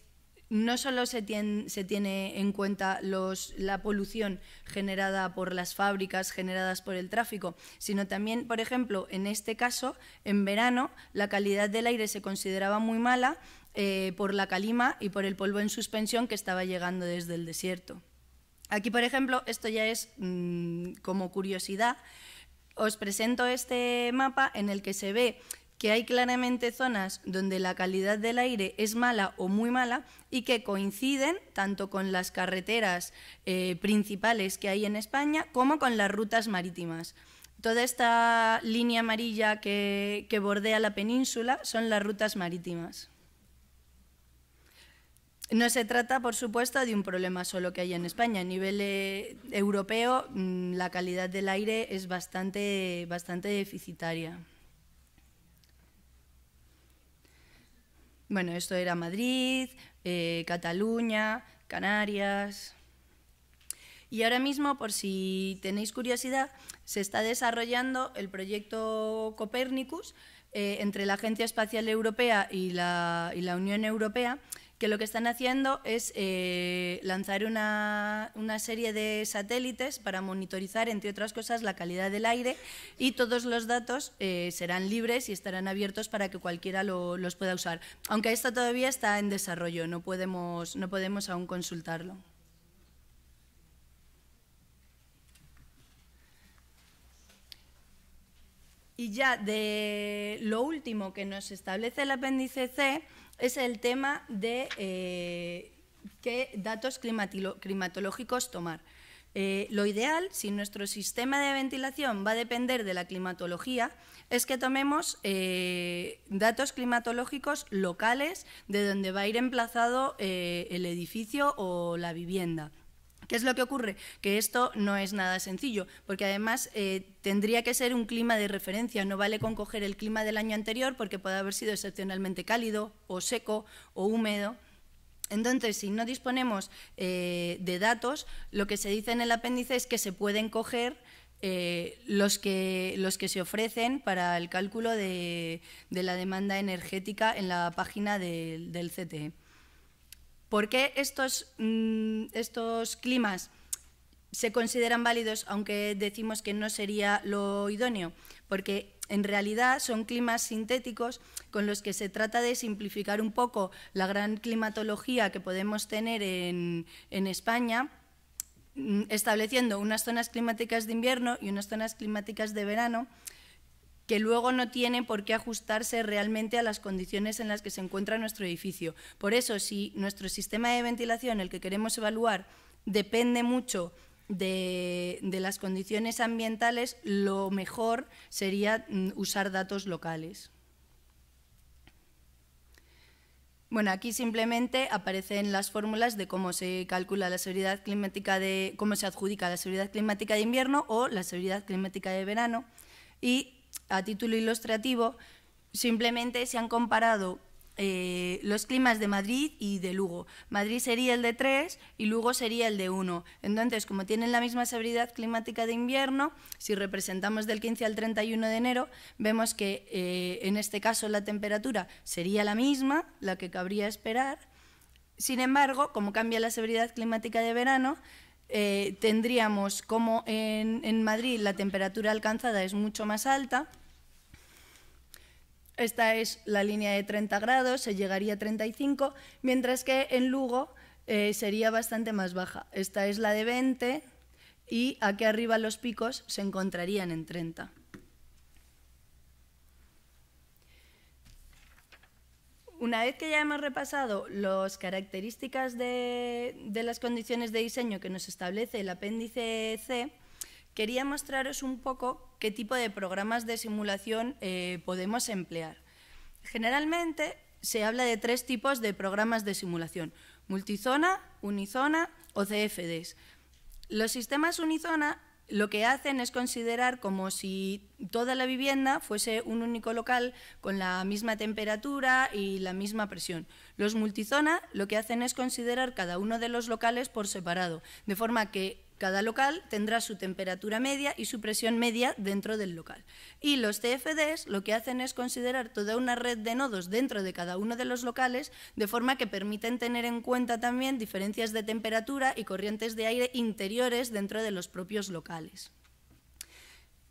no solo se tiene, en cuenta la polución generada por las fábricas, generadas por el tráfico, sino también, por ejemplo, en este caso, en verano, la calidad del aire se consideraba muy mala eh, por la calima y por el polvo en suspensión que estaba llegando desde el desierto. Aquí, por ejemplo, esto ya es mm, como curiosidad os presento este mapa en el que se ve que hay claramente zonas donde la calidad del aire es mala o muy mala y que coinciden tanto con las carreteras eh, principales que hay en España como con las rutas marítimas. Toda esta línea amarilla que bordea la península son las rutas marítimas. No se trata, por supuesto, de un problema solo que hay en España. A nivel eh, europeo, mm, la calidad del aire es bastante, bastante deficitaria. Bueno, esto era Madrid, eh, Cataluña, Canarias. Y ahora mismo, por si tenéis curiosidad, se está desarrollando el proyecto Copérnicus eh, entre la Agencia Espacial Europea y la Unión Europea que lo que están haciendo es eh, lanzar una, serie de satélites para monitorizar, entre otras cosas, la calidad del aire y todos los datos eh, serán libres y estarán abiertos para que cualquiera los pueda usar. Aunque esto todavía está en desarrollo, no podemos, no podemos aún consultarlo. Y ya de lo último que nos establece el apéndice C es el tema de eh, qué datos climatológicos tomar. Eh, lo ideal, si nuestro sistema de ventilación va a depender de la climatología, es que tomemos eh, datos climatológicos locales de donde va a ir emplazado el edificio o la vivienda. ¿Qué es lo que ocurre? Que esto no es nada sencillo, porque además eh, tendría que ser un clima de referencia. No vale con coger el clima del año anterior porque puede haber sido excepcionalmente cálido o seco o húmedo. Entonces, si no disponemos eh, de datos, lo que se dice en el apéndice es que se pueden coger eh, los, que, los que se ofrecen para el cálculo de, la demanda energética en la página del CTE. ¿Por qué mm, estos, climas se consideran válidos aunque decimos que no sería lo idóneo? Porque en realidad son climas sintéticos con los que se trata de simplificar un poco la gran climatología que podemos tener en España mm, estableciendo unas zonas climáticas de invierno y unas zonas climáticas de verano que luego no tiene por qué ajustarse realmente a las condiciones en las que se encuentra nuestro edificio. Por eso, si nuestro sistema de ventilación, el que queremos evaluar, depende mucho de, las condiciones ambientales, lo mejor sería mm, usar datos locales. Bueno, aquí simplemente aparecen las fórmulas de cómo se calcula la seguridad climática de cómo se adjudica la seguridad climática de invierno o la seguridad climática de verano y a título ilustrativo, simplemente se han comparado eh, los climas de Madrid y de Lugo. Madrid sería el de 3 y Lugo sería el de 1. Entonces, como tienen la misma severidad climática de invierno, si representamos del 15 al 31 de enero, vemos que eh, en este caso la temperatura sería la misma, la que cabría esperar. Sin embargo, como cambia la severidad climática de verano, eh, tendríamos, como en, Madrid la temperatura alcanzada es mucho más alta, esta es la línea de 30 grados, se llegaría a 35, mientras que en Lugo eh, sería bastante más baja. Esta es la de 20 y aquí arriba los picos se encontrarían en 30. una vez que ya hemos repasado las características de, las condiciones de diseño que nos establece el apéndice C, quería mostraros un poco qué tipo de programas de simulación eh, podemos emplear. Generalmente se habla de tres tipos de programas de simulación, multizona, unizona o CFDs. Los sistemas unizona lo que hacen es considerar como si toda la vivienda fuese un único local con la misma temperatura y la misma presión. Los multizona lo que hacen es considerar cada uno de los locales por separado, de forma que cada local tendrá su temperatura media y su presión media dentro del local. Y los TFDs lo que hacen es considerar toda una red de nodos dentro de cada uno de los locales, de forma que permiten tener en cuenta también diferencias de temperatura y corrientes de aire interiores dentro de los propios locales.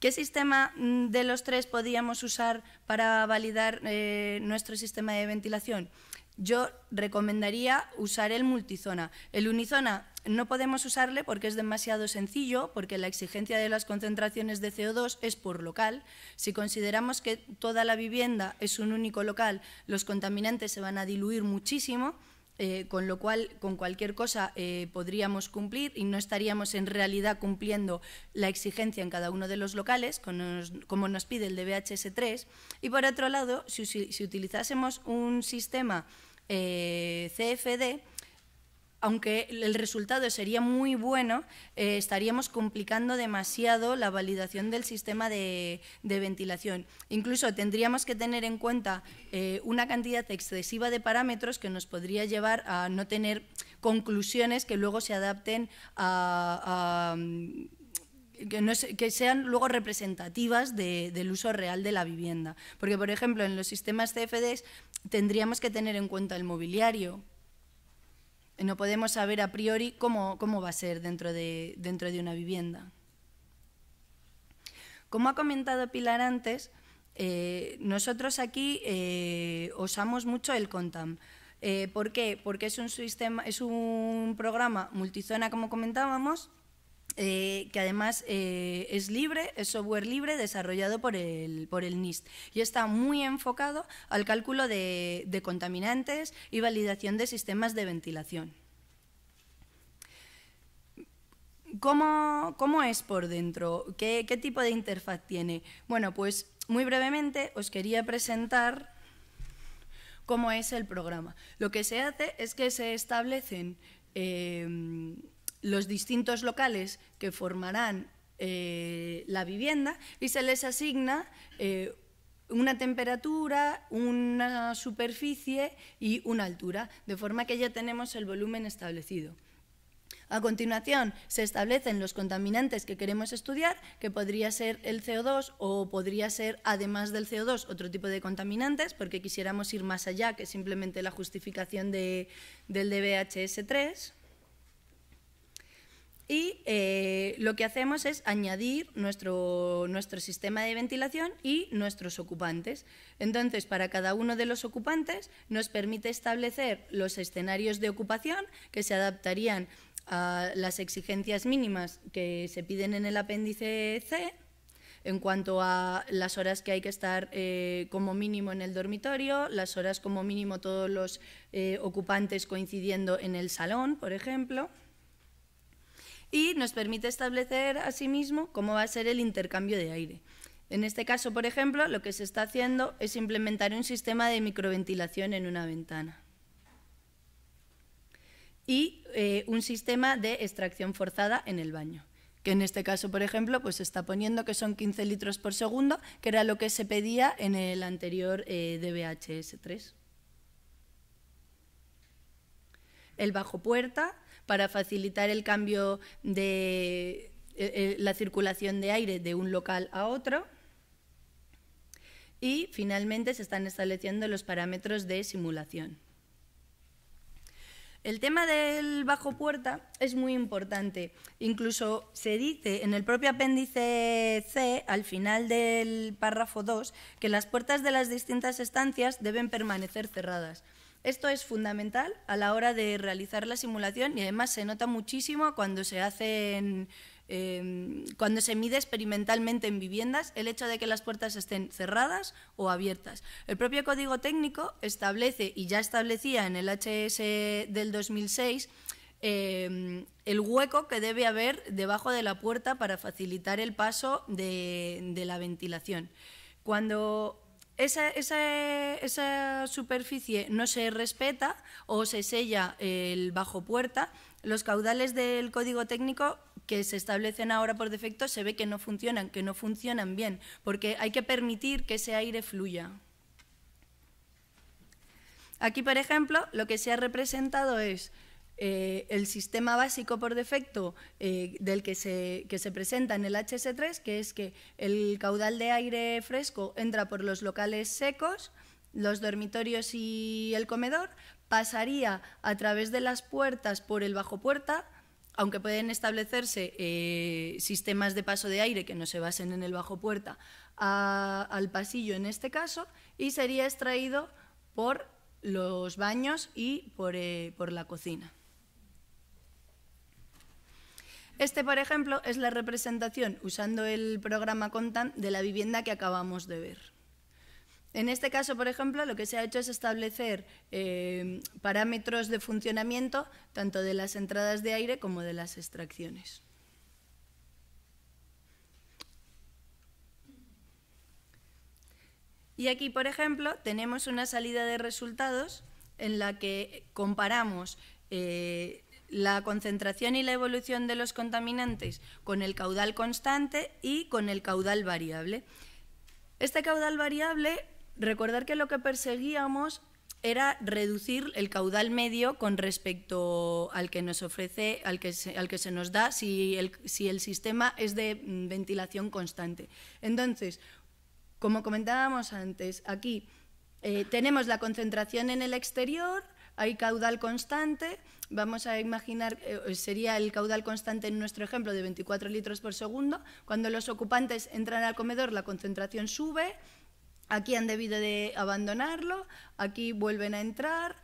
¿Qué sistema mm, de los tres podíamos usar para validar eh, nuestro sistema de ventilación? Yo recomendaría usar el multizona. El unizona no podemos usarle porque es demasiado sencillo, porque la exigencia de las concentraciones de CO2 es por local. Si consideramos que toda la vivienda es un único local, los contaminantes se van a diluir muchísimo. Eh, con lo cual con cualquier cosa eh, podríamos cumplir y no estaríamos en realidad cumpliendo la exigencia en cada uno de los locales, como nos, pide el DBHS3. Y por otro lado, si, utilizásemos un sistema eh, CFD, aunque el resultado sería muy bueno, eh, estaríamos complicando demasiado la validación del sistema de, ventilación. Incluso tendríamos que tener en cuenta eh, una cantidad excesiva de parámetros que nos podría llevar a no tener conclusiones que luego se adapten a, mm, que, sean luego representativas del uso real de la vivienda. Porque, por ejemplo, en los sistemas CFDs tendríamos que tener en cuenta el mobiliario, no podemos saber a priori cómo, va a ser dentro de, dentro de una vivienda. Como ha comentado Pilar antes, eh, nosotros aquí usamos eh, osamos mucho el CONTAM. Eh, ¿Por qué? Porque es un, sistema, es un programa multizona, como comentábamos, eh, que además eh, es libre, es software libre desarrollado por el, NIST y está muy enfocado al cálculo de, contaminantes y validación de sistemas de ventilación. ¿Cómo, ¿Cómo, es por dentro? ¿Qué, tipo de interfaz tiene? Bueno, pues muy brevemente os quería presentar cómo es el programa. Lo que se hace es que se establecen eh, los distintos locales que formarán eh, la vivienda y se les asigna eh, una temperatura, una superficie y una altura, de forma que ya tenemos el volumen establecido. A continuación, se establecen los contaminantes que queremos estudiar, que podría ser el CO2 o podría ser, además del CO2, otro tipo de contaminantes, porque quisiéramos ir más allá que simplemente la justificación del DBHS3. Y eh, lo que hacemos es añadir nuestro, sistema de ventilación y nuestros ocupantes. Entonces, para cada uno de los ocupantes nos permite establecer los escenarios de ocupación que se adaptarían a las exigencias mínimas que se piden en el apéndice C en cuanto a las horas que hay que estar eh, como mínimo en el dormitorio, las horas como mínimo todos los eh, ocupantes coincidiendo en el salón, por ejemplo y nos permite establecer asimismo cómo va a ser el intercambio de aire. En este caso, por ejemplo, lo que se está haciendo es implementar un sistema de microventilación en una ventana y eh, un sistema de extracción forzada en el baño que en este caso, por ejemplo, pues está poniendo que son 15 litros por segundo, que era lo que se pedía en el anterior eh, DBHS3. El bajo puerta para facilitar el cambio de eh, eh, la circulación de aire de un local a otro. Y finalmente se están estableciendo los parámetros de simulación. El tema del bajo puerta es muy importante. Incluso se dice en el propio apéndice C, al final del párrafo 2, que las puertas de las distintas estancias deben permanecer cerradas. Esto es fundamental a la hora de realizar la simulación y además se nota muchísimo cuando se hacen em, cuando se mide experimentalmente en viviendas el hecho de que las puertas estén cerradas o abiertas. El propio código técnico establece, y ya establecía en el HS del 2006, em, el hueco que debe haber debajo de la puerta para facilitar el paso de, de la ventilación. Cuando esa, esa, esa, superficie no se respeta o se sella el eh, bajo puerta, los caudales del código técnico que se establecen ahora por defecto se ve que no funcionan, que no funcionan bien, porque hay que permitir que ese aire fluya. Aquí, por ejemplo, lo que se ha representado es eh, el sistema básico por defecto eh, del que se, presenta en el HS3, que es que el caudal de aire fresco entra por los locales secos, los dormitorios y el comedor, pasaría a través de las puertas por el bajo puerta, aunque pueden establecerse eh, sistemas de paso de aire que no se basen en el bajo puerta al pasillo en este caso, y sería extraído por los baños y por la cocina. Este, por ejemplo, es la representación, usando el programa Contan de la vivienda que acabamos de ver. En este caso, por ejemplo, lo que se ha hecho es establecer eh, parámetros de funcionamiento tanto de las entradas de aire como de las extracciones. Y aquí, por ejemplo, tenemos una salida de resultados en la que comparamos eh, la concentración y la evolución de los contaminantes con el caudal constante y con el caudal variable. Este caudal variable, recordar que lo que perseguíamos era reducir el caudal medio con respecto al que nos ofrece, al que se, al que se nos da si el, sistema es de mm, ventilación constante. Entonces, como comentábamos antes, aquí eh, tenemos la concentración en el exterior, hay caudal constante, vamos a imaginar, eh, sería el caudal constante en nuestro ejemplo de 24 litros por segundo, cuando los ocupantes entran al comedor la concentración sube, aquí han debido de abandonarlo, aquí vuelven a entrar,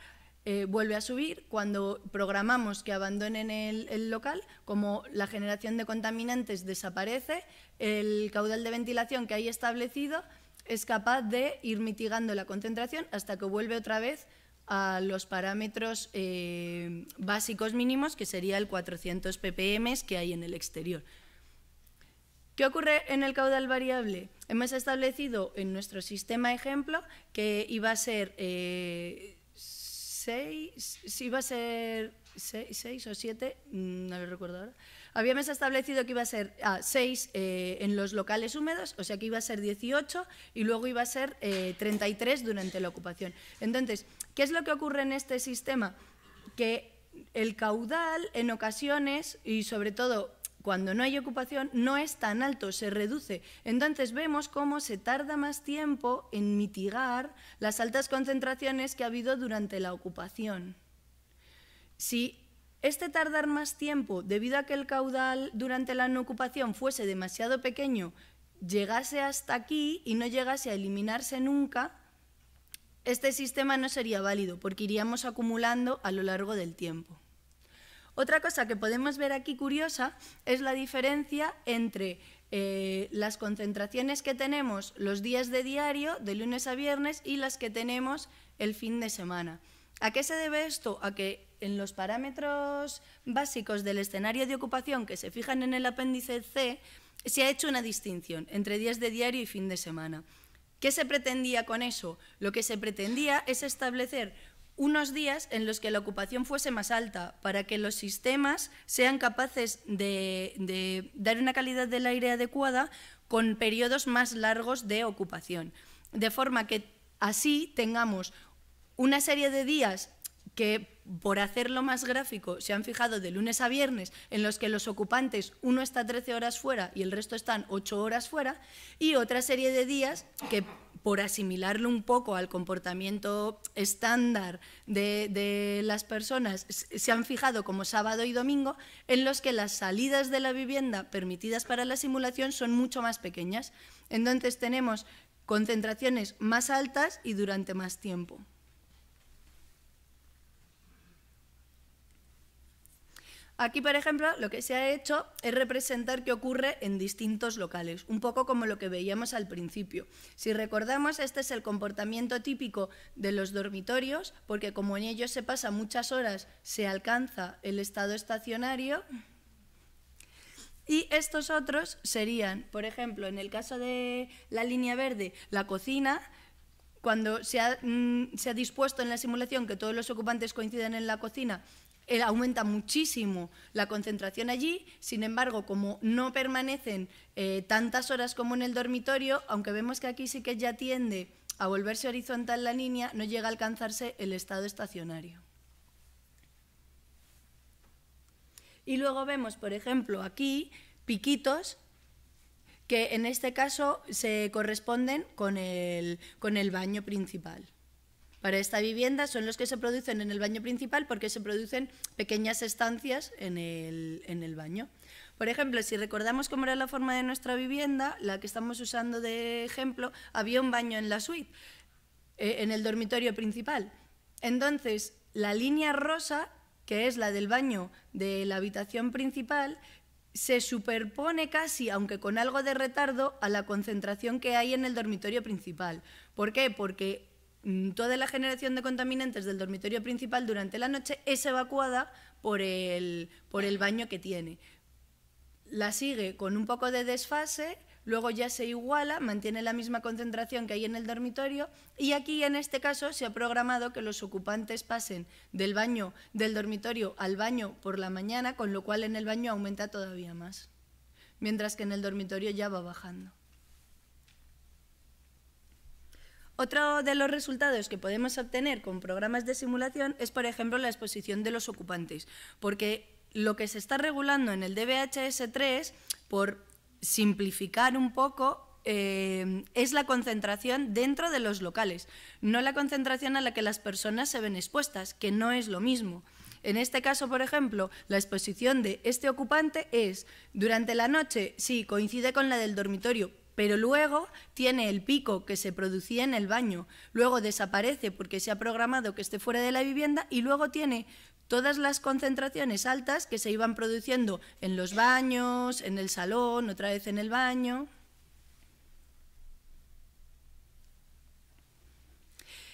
eh, vuelve a subir. Cuando programamos que abandonen el, local, como la generación de contaminantes desaparece, el caudal de ventilación que hay establecido es capaz de ir mitigando la concentración hasta que vuelve otra vez a los parámetros eh, básicos mínimos, que sería el 400 ppm que hay en el exterior. ¿Qué ocurre en el caudal variable? Hemos establecido en nuestro sistema ejemplo que iba a ser 6, eh, iba a ser 6 o 7, mm, no lo recuerdo ahora, Habíamos establecido que iba a ser seis 6 eh, en los locales húmedos, o sea que iba a ser 18 y luego iba a ser 33 eh, durante la ocupación. Entonces, ¿qué es lo que ocurre en este sistema? Que el caudal en ocasiones y sobre todo cuando no hay ocupación no es tan alto, se reduce. Entonces vemos cómo se tarda más tiempo en mitigar las altas concentraciones que ha habido durante la ocupación. Si este tardar más tiempo, debido a que el caudal durante la no ocupación fuese demasiado pequeño, llegase hasta aquí y no llegase a eliminarse nunca, este sistema no sería válido porque iríamos acumulando a lo largo del tiempo. Otra cosa que podemos ver aquí curiosa es la diferencia entre eh, las concentraciones que tenemos los días de diario, de lunes a viernes, y las que tenemos el fin de semana. ¿A qué se debe esto? A que en los parámetros básicos del escenario de ocupación que se fijan en el apéndice C, se ha hecho una distinción entre días de diario y fin de semana. ¿Qué se pretendía con eso? Lo que se pretendía es establecer unos días en los que la ocupación fuese más alta, para que los sistemas sean capaces de, dar una calidad del aire adecuada con periodos más largos de ocupación. De forma que así tengamos una serie de días que por hacerlo más gráfico, se han fijado de lunes a viernes en los que los ocupantes uno está 13 horas fuera y el resto están 8 horas fuera, y otra serie de días que por asimilarlo un poco al comportamiento estándar de, de las personas, se han fijado como sábado y domingo, en los que las salidas de la vivienda permitidas para la simulación son mucho más pequeñas. Entonces tenemos concentraciones más altas y durante más tiempo. Aquí, por ejemplo, lo que se ha hecho es representar qué ocurre en distintos locales, un poco como lo que veíamos al principio. Si recordamos, este es el comportamiento típico de los dormitorios, porque como en ellos se pasa muchas horas, se alcanza el estado estacionario. Y estos otros serían, por ejemplo, en el caso de la línea verde, la cocina, cuando se ha, mm, se dispuesto en la simulación que todos los ocupantes coinciden en la cocina, eh, aumenta muchísimo la concentración allí, sin embargo, como no permanecen eh, tantas horas como en el dormitorio, aunque vemos que aquí sí que ya tiende a volverse horizontal la línea, no llega a alcanzarse el estado estacionario. Y luego vemos, por ejemplo, aquí piquitos que en este caso se corresponden con el baño principal para esta vivienda son los que se producen en el baño principal porque se producen pequeñas estancias en el, baño. Por ejemplo, si recordamos cómo era la forma de nuestra vivienda, la que estamos usando de ejemplo, había un baño en la suite, eh, en el dormitorio principal. Entonces, la línea rosa, que es la del baño de la habitación principal, se superpone casi, aunque con algo de retardo, a la concentración que hay en el dormitorio principal. ¿Por qué? Porque Mm, toda la generación de contaminantes del dormitorio principal durante la noche es evacuada por el, baño que tiene. La sigue con un poco de desfase, luego ya se iguala, mantiene la misma concentración que hay en el dormitorio y aquí en este caso se ha programado que los ocupantes pasen del baño del dormitorio al baño por la mañana, con lo cual en el baño aumenta todavía más, mientras que en el dormitorio ya va bajando. Otro de los resultados que podemos obtener con programas de simulación es, por ejemplo, la exposición de los ocupantes, porque lo que se está regulando en el DBHS3, por simplificar un poco, eh, es la concentración dentro de los locales, no la concentración a la que las personas se ven expuestas, que no es lo mismo. En este caso, por ejemplo, la exposición de este ocupante es durante la noche, sí, coincide con la del dormitorio, pero luego tiene el pico que se producía en el baño, luego desaparece porque se ha programado que esté fuera de la vivienda y luego tiene todas las concentraciones altas que se iban produciendo en los baños, en el salón, otra vez en el baño.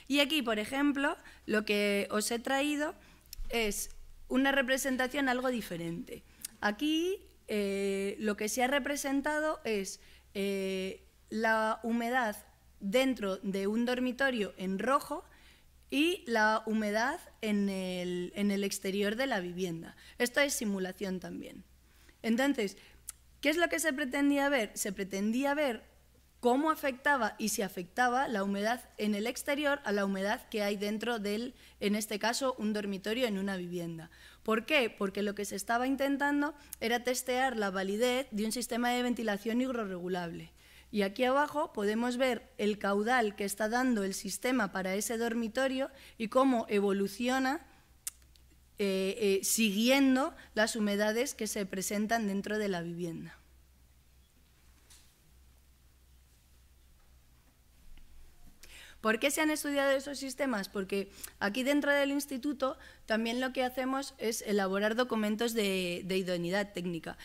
Y aquí, por ejemplo, lo que os he traído es una representación algo diferente. Aquí eh, lo que se ha representado es eh, la humedad dentro de un dormitorio en rojo y la humedad en el, en el exterior de la vivienda. Esto es simulación también. Entonces, ¿qué es lo que se pretendía ver? Se pretendía ver cómo afectaba y si afectaba la humedad en el exterior a la humedad que hay dentro del, en este caso, un dormitorio en una vivienda. ¿Por qué? Porque lo que se estaba intentando era testear la validez de un sistema de ventilación hidroregulable. Y aquí abajo podemos ver el caudal que está dando el sistema para ese dormitorio y cómo evoluciona eh, eh, siguiendo las humedades que se presentan dentro de la vivienda. ¿Por qué se han estudiado esos sistemas? Porque aquí dentro del instituto también lo que hacemos es elaborar documentos de, idoneidad técnica.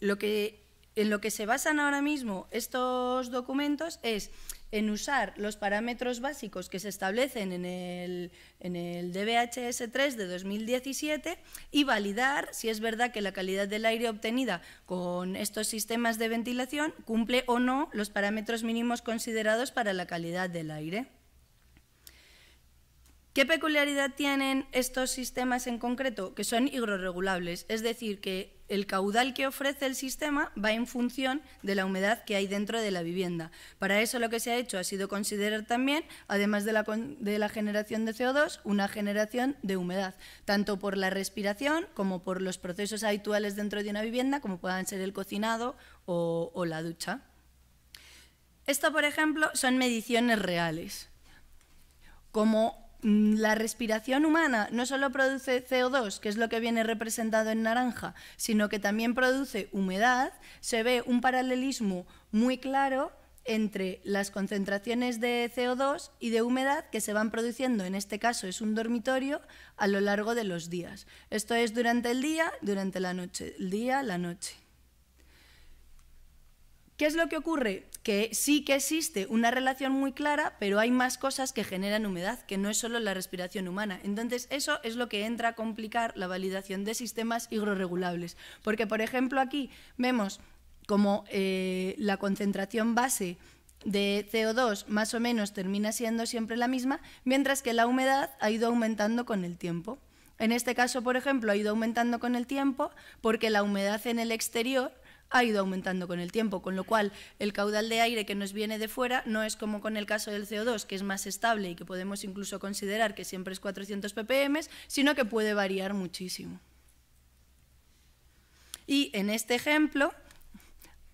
Lo que, en lo que se basan ahora mismo estos documentos es en usar los parámetros básicos que se establecen en el, en el DBHS 3 de 2017 y validar si es verdad que la calidad del aire obtenida con estos sistemas de ventilación cumple o no los parámetros mínimos considerados para la calidad del aire. ¿Qué peculiaridad tienen estos sistemas en concreto? Que son higroregulables, es decir, que el caudal que ofrece el sistema va en función de la humedad que hay dentro de la vivienda. Para eso lo que se ha hecho ha sido considerar también, además de la, generación de CO2, una generación de humedad, tanto por la respiración como por los procesos habituales dentro de una vivienda, como puedan ser el cocinado o, o la ducha. Esto, por ejemplo, son mediciones reales. Como Mm, la respiración humana no solo produce CO2, que es lo que viene representado en naranja, sino que también produce humedad, se ve un paralelismo muy claro entre las concentraciones de CO2 y de humedad que se van produciendo, en este caso es un dormitorio, a lo largo de los días. Esto es durante el día, durante la noche, el día, la noche. ¿Qué es lo que ocurre? Que sí que existe una relación muy clara, pero hay más cosas que generan humedad, que no es solo la respiración humana. Entonces, eso es lo que entra a complicar la validación de sistemas higroregulables, Porque, por ejemplo, aquí vemos como eh, la concentración base de CO2 más o menos termina siendo siempre la misma, mientras que la humedad ha ido aumentando con el tiempo. En este caso, por ejemplo, ha ido aumentando con el tiempo porque la humedad en el exterior ha ido aumentando con el tiempo, con lo cual el caudal de aire que nos viene de fuera no es como con el caso del CO2, que es más estable y que podemos incluso considerar que siempre es 400 ppm, sino que puede variar muchísimo. Y en este ejemplo,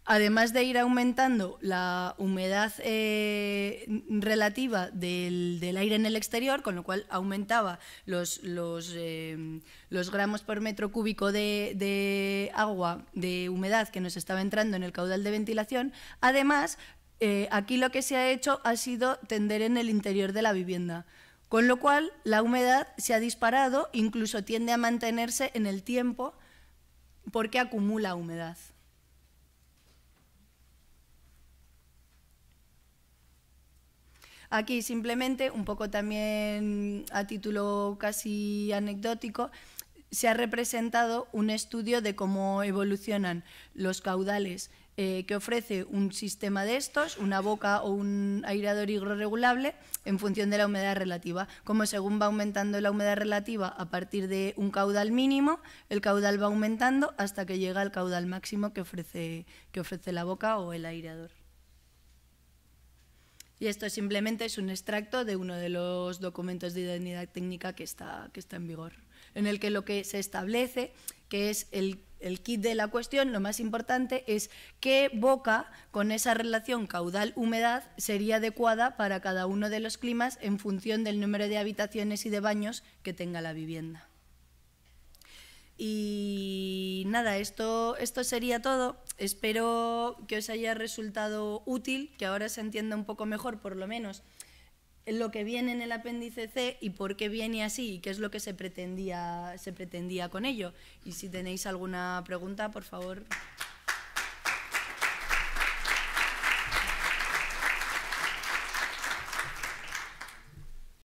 además de ir aumentando la humedad eh, relativa del, aire en el exterior, con lo cual aumentaba los, eh, gramos por metro cúbico de, agua, de humedad que nos estaba entrando en el caudal de ventilación, además, eh, aquí lo que se ha hecho ha sido tender en el interior de la vivienda. Con lo cual, la humedad se ha disparado, incluso tiende a mantenerse en el tiempo porque acumula humedad. Aquí simplemente, un poco también a título casi anecdótico, se ha representado un estudio de cómo evolucionan los caudales eh, que ofrece un sistema de estos, una boca o un aireador hidroregulable, en función de la humedad relativa. Como según va aumentando la humedad relativa a partir de un caudal mínimo, el caudal va aumentando hasta que llega al caudal máximo que ofrece, que ofrece la boca o el aireador. Y esto simplemente es un extracto de uno de los documentos de identidad técnica que está, en vigor, en el que lo que se establece, que es el, el kit de la cuestión, lo más importante es qué boca con esa relación caudal-humedad sería adecuada para cada uno de los climas en función del número de habitaciones y de baños que tenga la vivienda. Y nada, esto, sería todo. Espero que os haya resultado útil, que ahora se entienda un poco mejor, por lo menos, lo que viene en el apéndice C y por qué viene así y qué es lo que se pretendía con ello. Y si tenéis alguna pregunta, por favor.